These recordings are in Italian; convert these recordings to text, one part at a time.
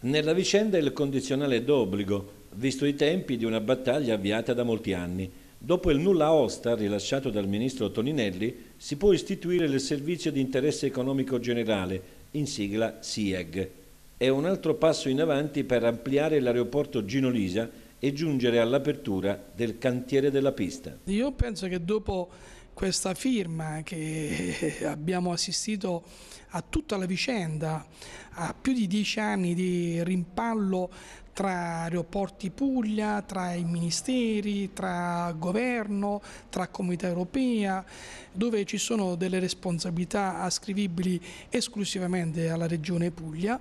Nella vicenda il condizionale d'obbligo, visto i tempi di una battaglia avviata da molti anni. Dopo il nulla osta rilasciato dal ministro Toninelli, si può istituire il servizio di interesse economico generale, in sigla SIEG. È un altro passo in avanti per ampliare l'aeroporto Gino Lisa e giungere all'apertura del cantiere della pista. Io penso che dopo questa firma che abbiamo assistito a tutta la vicenda, a più di dieci anni di rimpallo tra aeroporti Puglia, tra i ministeri, tra governo, tra comunità europea, dove ci sono delle responsabilità ascrivibili esclusivamente alla regione Puglia.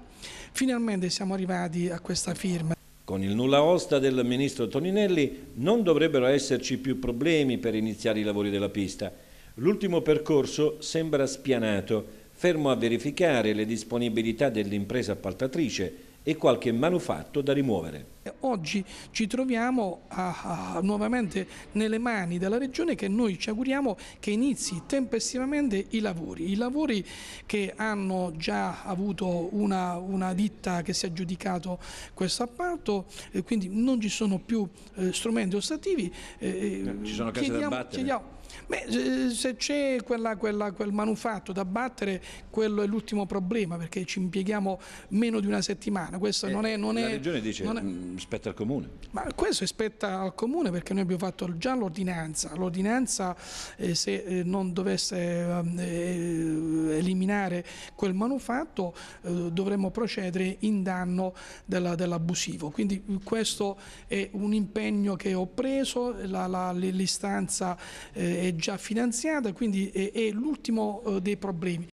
Finalmente siamo arrivati a questa firma con il nulla osta del ministro Toninelli non dovrebbero esserci più problemi per iniziare i lavori della pista. L'ultimo percorso sembra spianato, fermo a verificare le disponibilità dell'impresa appaltatrice e qualche manufatto da rimuovere oggi ci troviamo a, a, nuovamente nelle mani della Regione che noi ci auguriamo che inizi tempestivamente i lavori, i lavori che hanno già avuto una, una ditta che si è aggiudicato questo appalto, eh, quindi non ci sono più eh, strumenti ostativi. Eh, eh, eh ci sono case da battere? Beh, se c'è quel manufatto da battere, quello è l'ultimo problema perché ci impieghiamo meno di una settimana. Questo eh, non è, non la è, Regione dice non è, mm, Spetta al Comune? Ma questo spetta al Comune perché noi abbiamo fatto già l'ordinanza, l'ordinanza eh, se eh, non dovesse ehm, eh, eliminare quel manufatto eh, dovremmo procedere in danno dell'abusivo, dell quindi questo è un impegno che ho preso, l'istanza eh, è già finanziata quindi è, è l'ultimo eh, dei problemi.